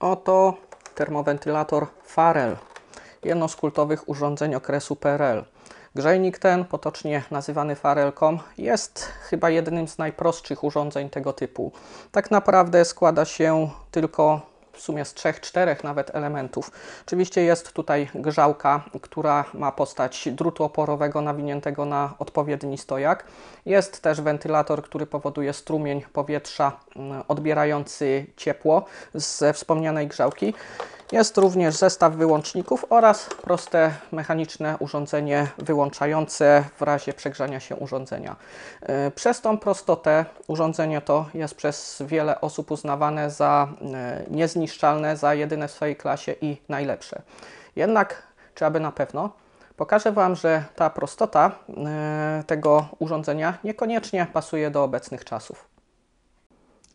Oto termowentylator Farel, jedno z kultowych urządzeń okresu PRL. Grzejnik ten, potocznie nazywany farelką, jest chyba jednym z najprostszych urządzeń tego typu. Tak naprawdę składa się tylko w sumie z trzech, czterech nawet elementów. Oczywiście jest tutaj grzałka, która ma postać drutu oporowego nawiniętego na odpowiedni stojak. Jest też wentylator, który powoduje strumień powietrza mm, odbierający ciepło ze wspomnianej grzałki. Jest również zestaw wyłączników oraz proste mechaniczne urządzenie wyłączające w razie przegrzania się urządzenia. E, przez tą prostotę urządzenie to jest przez wiele osób uznawane za e, niezniszczalne, za jedyne w swojej klasie i najlepsze. Jednak, czy aby na pewno, Pokażę Wam, że ta prostota e, tego urządzenia niekoniecznie pasuje do obecnych czasów.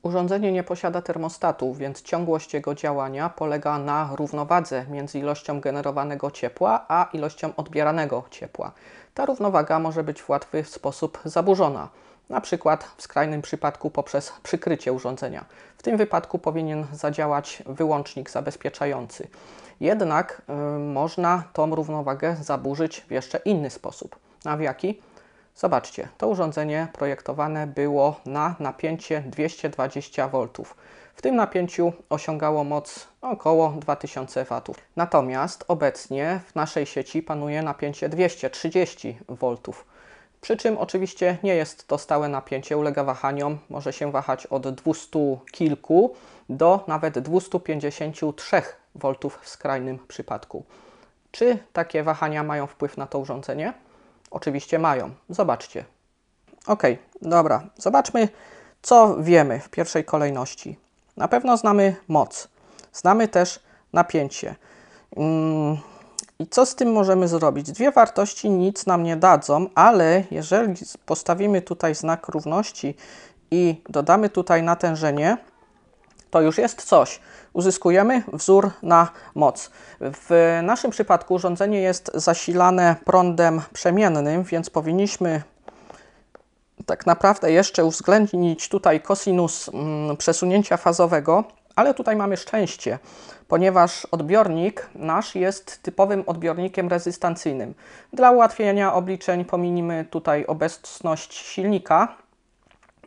Urządzenie nie posiada termostatu, więc ciągłość jego działania polega na równowadze między ilością generowanego ciepła a ilością odbieranego ciepła. Ta równowaga może być w łatwy sposób zaburzona, na przykład w skrajnym przypadku poprzez przykrycie urządzenia. W tym wypadku powinien zadziałać wyłącznik zabezpieczający. Jednak y, można tą równowagę zaburzyć w jeszcze inny sposób. A w jaki? Zobaczcie, to urządzenie projektowane było na napięcie 220 V. W tym napięciu osiągało moc około 2000 W. Natomiast obecnie w naszej sieci panuje napięcie 230 V. Przy czym oczywiście nie jest to stałe napięcie, ulega wahaniom, może się wahać od 200 kilku do nawet 253 V w skrajnym przypadku. Czy takie wahania mają wpływ na to urządzenie? Oczywiście mają. Zobaczcie. Ok, dobra. Zobaczmy, co wiemy w pierwszej kolejności. Na pewno znamy moc. Znamy też napięcie. Mm. I co z tym możemy zrobić? Dwie wartości nic nam nie dadzą, ale jeżeli postawimy tutaj znak równości i dodamy tutaj natężenie, to już jest coś uzyskujemy wzór na moc. W naszym przypadku urządzenie jest zasilane prądem przemiennym, więc powinniśmy tak naprawdę jeszcze uwzględnić tutaj kosinus mm, przesunięcia fazowego, ale tutaj mamy szczęście, ponieważ odbiornik nasz jest typowym odbiornikiem rezystancyjnym. Dla ułatwienia obliczeń pominimy tutaj obecność silnika,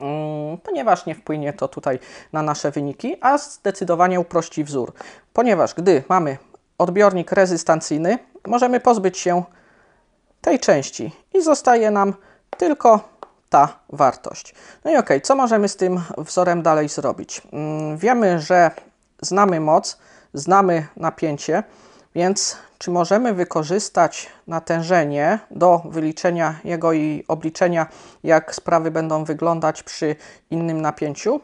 Mm, ponieważ nie wpłynie to tutaj na nasze wyniki, a zdecydowanie uprości wzór. Ponieważ gdy mamy odbiornik rezystancyjny, możemy pozbyć się tej części i zostaje nam tylko ta wartość. No i ok, co możemy z tym wzorem dalej zrobić? Mm, wiemy, że znamy moc, znamy napięcie, więc czy możemy wykorzystać natężenie do wyliczenia jego i obliczenia, jak sprawy będą wyglądać przy innym napięciu?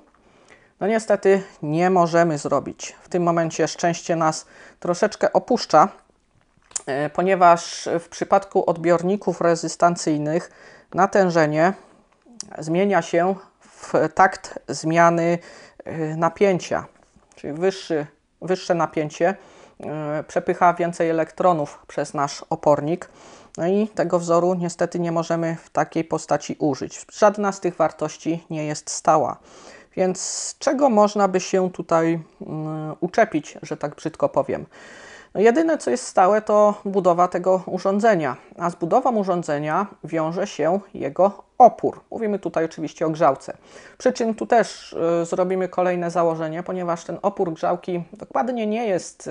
No niestety nie możemy zrobić. W tym momencie szczęście nas troszeczkę opuszcza, e, ponieważ w przypadku odbiorników rezystancyjnych natężenie zmienia się w takt zmiany e, napięcia. Czyli wyższy, wyższe napięcie E, przepycha więcej elektronów przez nasz opornik. No i tego wzoru niestety nie możemy w takiej postaci użyć. Żadna z tych wartości nie jest stała. Więc czego można by się tutaj mm, uczepić, że tak brzydko powiem? No jedyne co jest stałe to budowa tego urządzenia, a z budową urządzenia wiąże się jego opór. Mówimy tutaj oczywiście o grzałce. Przy czym tu też y, zrobimy kolejne założenie, ponieważ ten opór grzałki dokładnie nie jest y,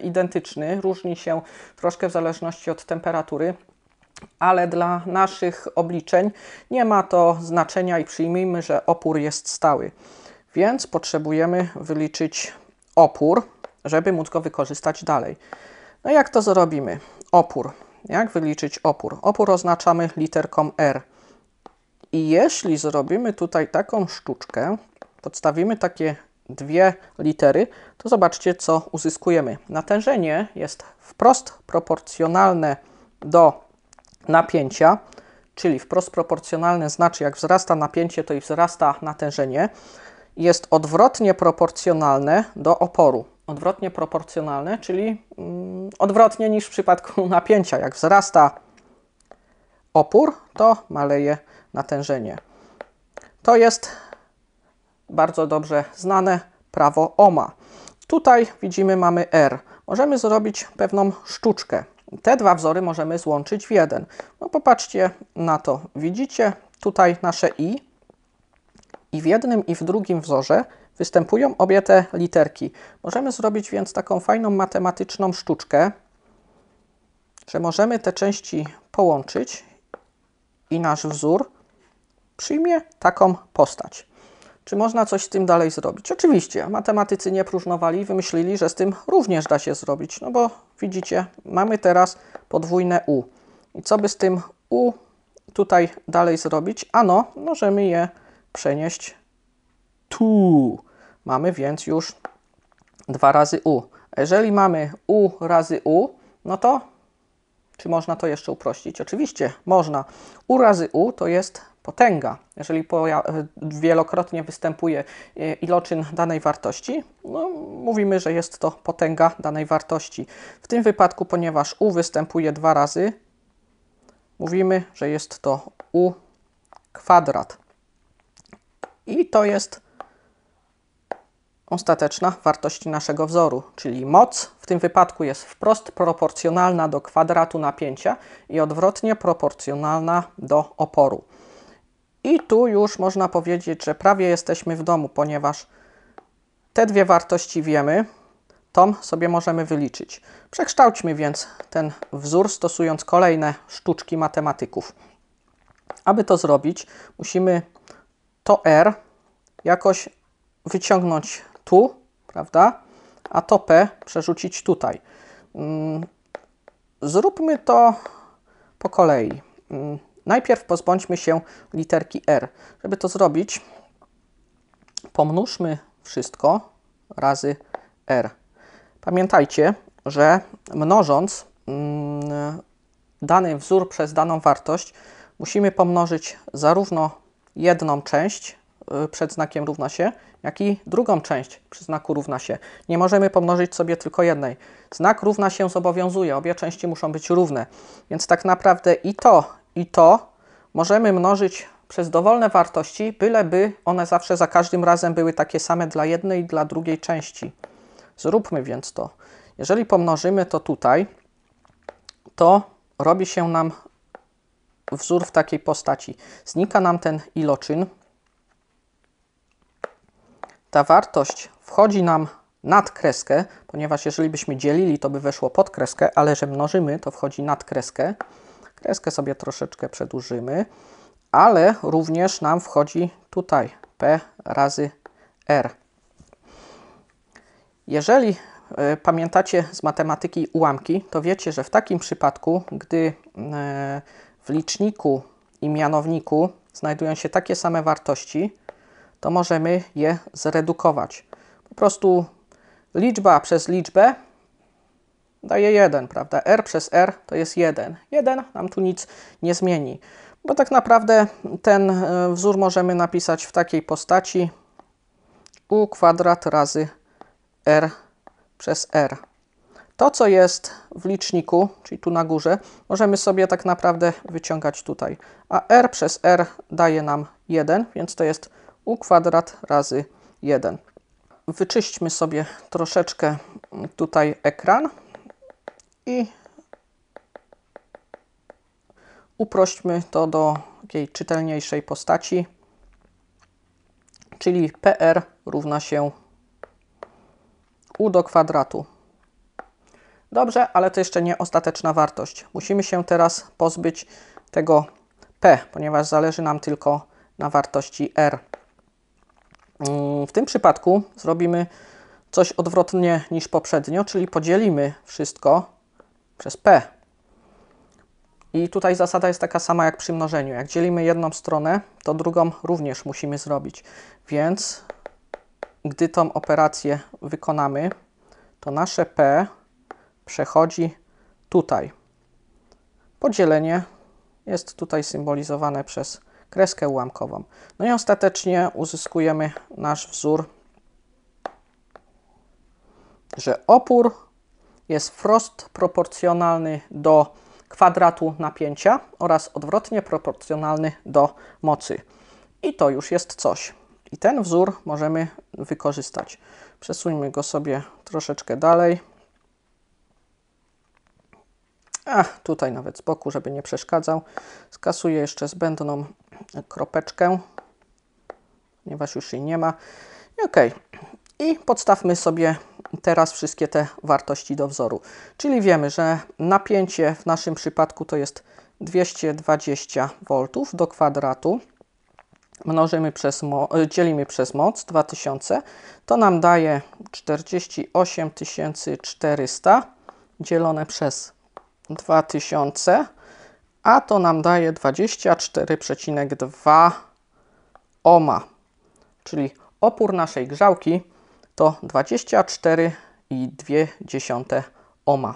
identyczny, różni się troszkę w zależności od temperatury. Ale dla naszych obliczeń nie ma to znaczenia i przyjmijmy, że opór jest stały. Więc potrzebujemy wyliczyć opór, żeby móc go wykorzystać dalej. No jak to zrobimy? Opór. Jak wyliczyć opór? Opór oznaczamy literką R. I jeśli zrobimy tutaj taką sztuczkę, podstawimy takie dwie litery, to zobaczcie, co uzyskujemy. Natężenie jest wprost proporcjonalne do napięcia, czyli wprost proporcjonalne znaczy, jak wzrasta napięcie, to i wzrasta natężenie. Jest odwrotnie proporcjonalne do oporu. Odwrotnie proporcjonalne, czyli mm, odwrotnie niż w przypadku napięcia. Jak wzrasta opór, to maleje napięcie natężenie. To jest bardzo dobrze znane prawo Ohma. Tutaj widzimy mamy R. Możemy zrobić pewną sztuczkę. Te dwa wzory możemy złączyć w jeden. No popatrzcie na to. Widzicie tutaj nasze I. I w jednym i w drugim wzorze występują obie te literki. Możemy zrobić więc taką fajną matematyczną sztuczkę, że możemy te części połączyć i nasz wzór przyjmie taką postać. Czy można coś z tym dalej zrobić? Oczywiście, matematycy nie próżnowali i wymyślili, że z tym również da się zrobić, no bo widzicie, mamy teraz podwójne u. I co by z tym u tutaj dalej zrobić? Ano, możemy je przenieść tu. Mamy więc już dwa razy u. Jeżeli mamy u razy u, no to czy można to jeszcze uprościć? Oczywiście można. U razy u to jest potęga. Jeżeli e, wielokrotnie występuje e, iloczyn danej wartości, no, mówimy, że jest to potęga danej wartości. W tym wypadku, ponieważ u występuje dwa razy, mówimy, że jest to u kwadrat. I to jest ostateczna wartość naszego wzoru, czyli moc w tym wypadku jest wprost proporcjonalna do kwadratu napięcia i odwrotnie proporcjonalna do oporu. I tu już można powiedzieć, że prawie jesteśmy w domu, ponieważ te dwie wartości wiemy, tą sobie możemy wyliczyć. Przekształćmy więc ten wzór stosując kolejne sztuczki matematyków. Aby to zrobić, musimy to R jakoś wyciągnąć tu, prawda? A to P przerzucić tutaj. Mm, zróbmy to po kolei. Mm, Najpierw pozbądźmy się literki R. Żeby to zrobić, pomnóżmy wszystko razy R. Pamiętajcie, że mnożąc mm, dany wzór przez daną wartość, musimy pomnożyć zarówno jedną część y, przed znakiem równa się, jak i drugą część przy znaku równa się. Nie możemy pomnożyć sobie tylko jednej. Znak równa się zobowiązuje, obie części muszą być równe, więc tak naprawdę i to, i to możemy mnożyć przez dowolne wartości, byleby one zawsze za każdym razem były takie same dla jednej i dla drugiej części. Zróbmy więc to. Jeżeli pomnożymy to tutaj, to robi się nam wzór w takiej postaci. Znika nam ten iloczyn. Ta wartość wchodzi nam nad kreskę, ponieważ jeżeli byśmy dzielili, to by weszło pod kreskę, ale że mnożymy, to wchodzi nad kreskę. Kreskę sobie troszeczkę przedłużymy, ale również nam wchodzi tutaj P razy R. Jeżeli e, pamiętacie z matematyki ułamki, to wiecie, że w takim przypadku, gdy e, w liczniku i mianowniku znajdują się takie same wartości, to możemy je zredukować. Po prostu liczba przez liczbę daje 1, prawda? R przez R to jest 1. 1 nam tu nic nie zmieni, bo tak naprawdę ten e, wzór możemy napisać w takiej postaci u kwadrat razy R przez R. To, co jest w liczniku, czyli tu na górze, możemy sobie tak naprawdę wyciągać tutaj. A r przez r daje nam 1, więc to jest u kwadrat razy 1. Wyczyśćmy sobie troszeczkę tutaj ekran i uprośćmy to do takiej czytelniejszej postaci, czyli PR równa się U do kwadratu. Dobrze, ale to jeszcze nie ostateczna wartość. Musimy się teraz pozbyć tego P, ponieważ zależy nam tylko na wartości R. Mm, w tym przypadku zrobimy coś odwrotnie niż poprzednio, czyli podzielimy wszystko przez P. I tutaj zasada jest taka sama jak przy mnożeniu. Jak dzielimy jedną stronę, to drugą również musimy zrobić. Więc gdy tą operację wykonamy, to nasze P przechodzi tutaj. Podzielenie jest tutaj symbolizowane przez kreskę ułamkową. No i ostatecznie uzyskujemy nasz wzór, że opór jest wprost proporcjonalny do kwadratu napięcia oraz odwrotnie proporcjonalny do mocy. I to już jest coś. I ten wzór możemy wykorzystać. Przesuńmy go sobie troszeczkę dalej. A, tutaj nawet z boku, żeby nie przeszkadzał. Skasuję jeszcze zbędną kropeczkę, ponieważ już jej nie ma. I ok. I podstawmy sobie teraz wszystkie te wartości do wzoru. Czyli wiemy, że napięcie w naszym przypadku to jest 220 V do kwadratu. Mnożymy przez e, dzielimy przez moc 2000, to nam daje 48 400 dzielone przez 2000, a to nam daje 24,2 ohma, czyli opór naszej grzałki to 24,2 oma.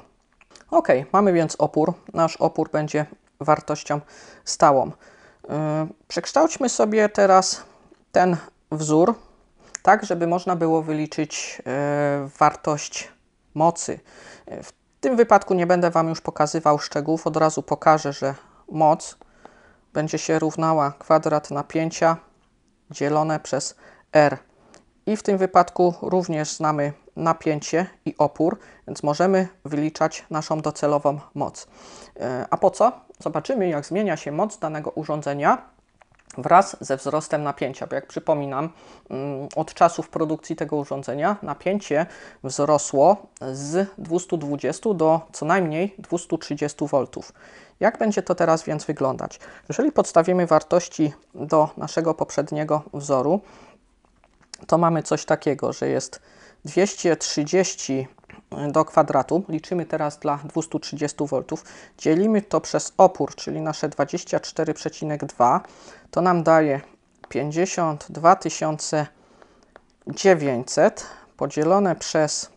Ok, mamy więc opór. Nasz opór będzie wartością stałą. Y, przekształćmy sobie teraz ten wzór tak, żeby można było wyliczyć y, wartość mocy. Y, w tym wypadku nie będę Wam już pokazywał szczegółów, od razu pokażę, że moc będzie się równała kwadrat napięcia dzielone przez R. I w tym wypadku również znamy napięcie i opór, więc możemy wyliczać naszą docelową moc. E, a po co? Zobaczymy, jak zmienia się moc danego urządzenia wraz ze wzrostem napięcia, bo jak przypominam, mm, od czasów produkcji tego urządzenia napięcie wzrosło z 220 do co najmniej 230 V. Jak będzie to teraz więc wyglądać? Jeżeli podstawimy wartości do naszego poprzedniego wzoru, to mamy coś takiego, że jest 230 e, do kwadratu, liczymy teraz dla 230 V, dzielimy to przez opór, czyli nasze 24,2, to nam daje 52 900 podzielone przez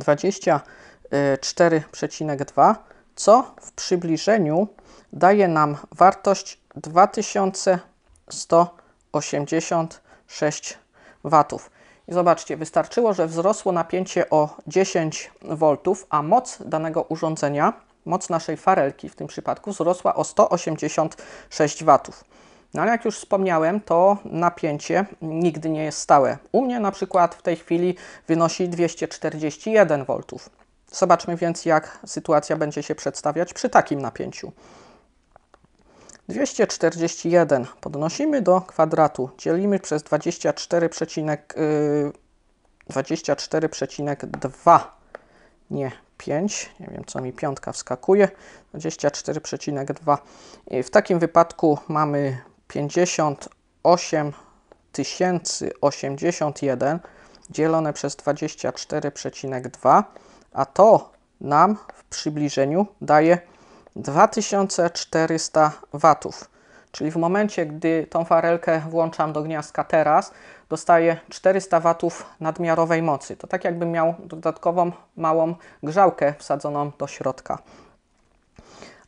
24,2, co w przybliżeniu daje nam wartość 2180 6 watów. I zobaczcie, wystarczyło, że wzrosło napięcie o 10 V, a moc danego urządzenia, moc naszej farelki w tym przypadku, wzrosła o 186 watów. No ale jak już wspomniałem, to napięcie nigdy nie jest stałe. U mnie na przykład w tej chwili wynosi 241 V. Zobaczmy więc, jak sytuacja będzie się przedstawiać przy takim napięciu. 241 podnosimy do kwadratu, dzielimy przez 24,2, 24, yy, nie 5, nie wiem co mi piątka wskakuje, 24,2. W takim wypadku mamy 58 081 dzielone przez 24,2, a to nam w przybliżeniu daje 2400 watów. Czyli w momencie, gdy tą farelkę włączam do gniazdka teraz, dostaję 400 watów nadmiarowej mocy. To tak jakbym miał dodatkową małą grzałkę wsadzoną do środka.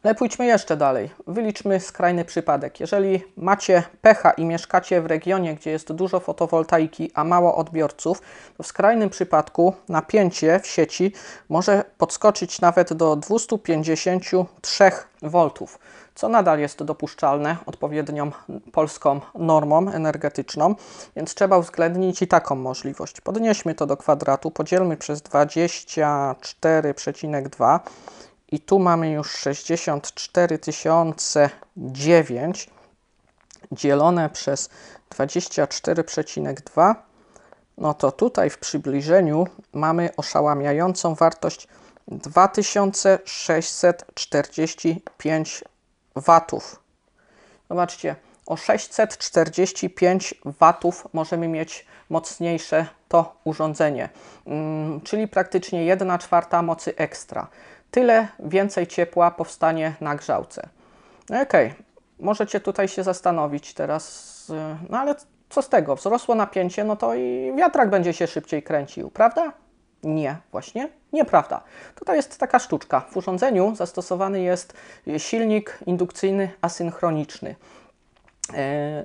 Ale no pójdźmy jeszcze dalej. Wyliczmy skrajny przypadek. Jeżeli macie pecha i mieszkacie w regionie, gdzie jest dużo fotowoltaiki, a mało odbiorców, to w skrajnym przypadku napięcie w sieci może podskoczyć nawet do 253 V, co nadal jest dopuszczalne odpowiednią polską normą energetyczną, więc trzeba uwzględnić i taką możliwość. Podnieśmy to do kwadratu, podzielmy przez 24,2 i tu mamy już 64009 dzielone przez 24,2 no to tutaj w przybliżeniu mamy oszałamiającą wartość 2645 watów. Zobaczcie, o 645 watów możemy mieć mocniejsze to urządzenie, mm, czyli praktycznie 1 czwarta mocy ekstra tyle więcej ciepła powstanie na grzałce. No okej, okay. możecie tutaj się zastanowić teraz, y, no ale co z tego? Wzrosło napięcie, no to i wiatrak będzie się szybciej kręcił, prawda? Nie, właśnie nieprawda. Tutaj jest taka sztuczka. W urządzeniu zastosowany jest silnik indukcyjny asynchroniczny. Y,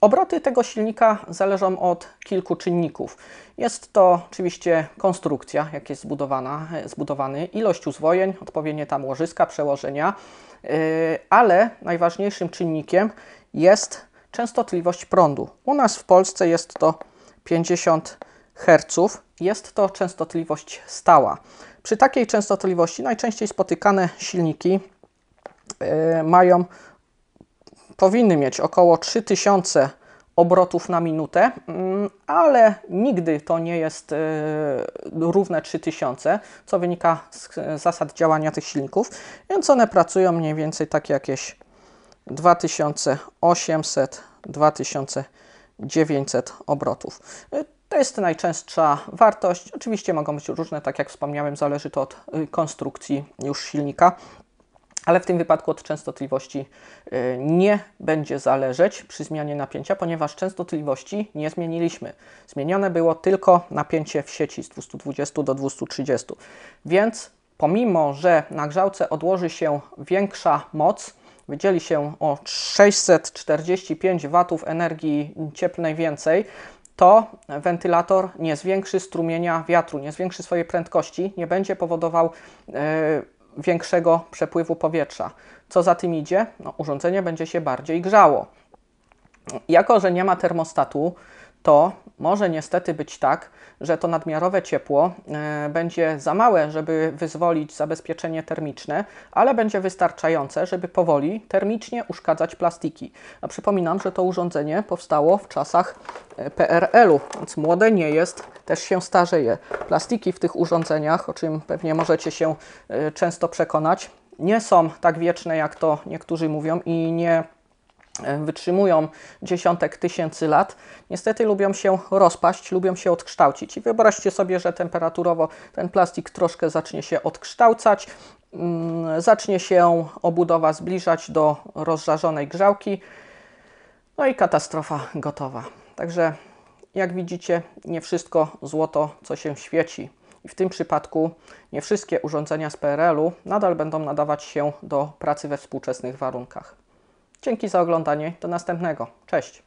Obroty tego silnika zależą od kilku czynników. Jest to oczywiście konstrukcja, jak jest zbudowana, zbudowany, ilość uzwojeń, odpowiednie tam łożyska, przełożenia, yy, ale najważniejszym czynnikiem jest częstotliwość prądu. U nas w Polsce jest to 50 Hz, jest to częstotliwość stała. Przy takiej częstotliwości najczęściej spotykane silniki yy, mają powinny mieć około 3000 obrotów na minutę, mm, ale nigdy to nie jest e, równe 3000, co wynika z e, zasad działania tych silników, więc one pracują mniej więcej tak jakieś 2800, 2900 obrotów. E, to jest najczęstsza wartość. Oczywiście mogą być różne, tak jak wspomniałem, zależy to od konstrukcji już silnika ale w tym wypadku od częstotliwości y, nie będzie zależeć przy zmianie napięcia, ponieważ częstotliwości nie zmieniliśmy. Zmienione było tylko napięcie w sieci z 220 do 230. Więc pomimo, że na grzałce odłoży się większa moc, wydzieli się o 645 W energii cieplnej więcej, to wentylator nie zwiększy strumienia wiatru, nie zwiększy swojej prędkości, nie będzie powodował yy, większego przepływu powietrza. Co za tym idzie? No, urządzenie będzie się bardziej grzało. Jako, że nie ma termostatu, to może niestety być tak, że to nadmiarowe ciepło e, będzie za małe, żeby wyzwolić zabezpieczenie termiczne, ale będzie wystarczające, żeby powoli termicznie uszkadzać plastiki. A przypominam, że to urządzenie powstało w czasach e, PRL-u, więc młode nie jest, też się starzeje. Plastiki w tych urządzeniach, o czym pewnie możecie się e, często przekonać, nie są tak wieczne, jak to niektórzy mówią i nie E, wytrzymują dziesiątek tysięcy lat, niestety lubią się rozpaść, lubią się odkształcić. I wyobraźcie sobie, że temperaturowo ten plastik troszkę zacznie się odkształcać, mm, zacznie się obudowa zbliżać do rozżarzonej grzałki, no i katastrofa gotowa. Także jak widzicie, nie wszystko złoto, co się świeci. I w tym przypadku nie wszystkie urządzenia z PRL-u nadal będą nadawać się do pracy we współczesnych warunkach. Dzięki za oglądanie. Do następnego. Cześć.